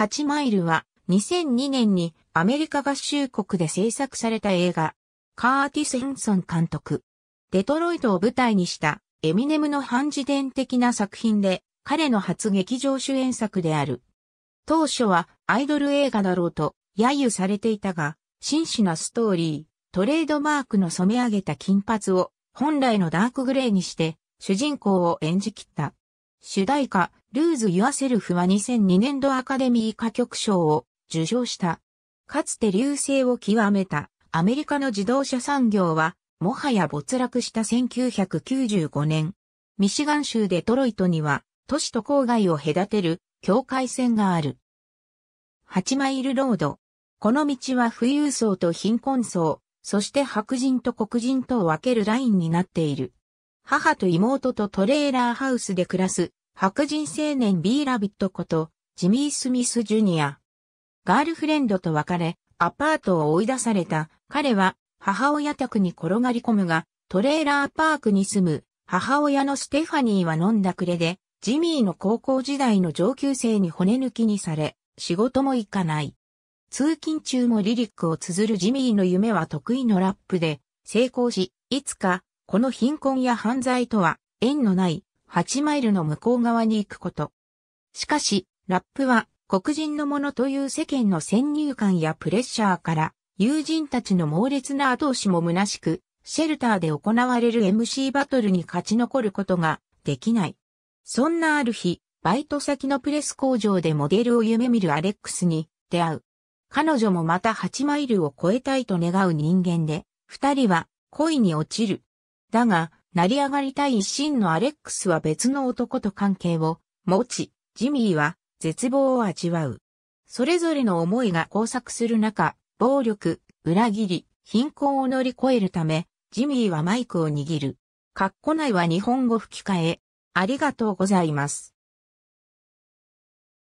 8マイルは2002年にアメリカ合衆国で制作された映画、カーティス・ヘンソン監督。デトロイトを舞台にしたエミネムの反自伝的な作品で、彼の初劇場主演作である。当初はアイドル映画だろうと揶揄されていたが、真摯なストーリー、トレードマークの染め上げた金髪を本来のダークグレーにして主人公を演じ切った。主題歌、ルーズ・ユアセルフは2002年度アカデミー歌曲賞を受賞した。かつて流星を極めたアメリカの自動車産業は、もはや没落した1995年、ミシガン州デトロイトには、都市と郊外を隔てる境界線がある。8マイルロード。この道は富裕層と貧困層、そして白人と黒人とを分けるラインになっている。母と妹とトレーラーハウスで暮らす白人青年 B ラビットこと、ジミー・スミス・ジュニア。ガールフレンドと別れ、アパートを追い出された、彼は、母親宅に転がり込むが、トレーラーパークに住む、母親のステファニーは飲んだくれで、ジミーの高校時代の上級生に骨抜きにされ、仕事も行かない。通勤中もリリックを綴るジミーの夢は得意のラップで成功し、いつかこの貧困や犯罪とは縁のない8マイルの向こう側に行くこと。しかし、ラップは黒人のものという世間の先入観やプレッシャーから、友人たちの猛烈な後押しも虚しく、シェルターで行われる MC バトルに勝ち残ることができない。そんなある日、バイト先のプレス工場でモデルを夢見るアレックスに出会う。彼女もまた8マイルを超えたいと願う人間で、二人は恋に落ちる。だが、成り上がりたい一心のアレックスは別の男と関係を持ち、ジミーは絶望を味わう。それぞれの思いが交錯する中、暴力、裏切り、貧困を乗り越えるため、ジミーはマイクを握る。カッコ内は日本語吹き替え。ありがとうございます。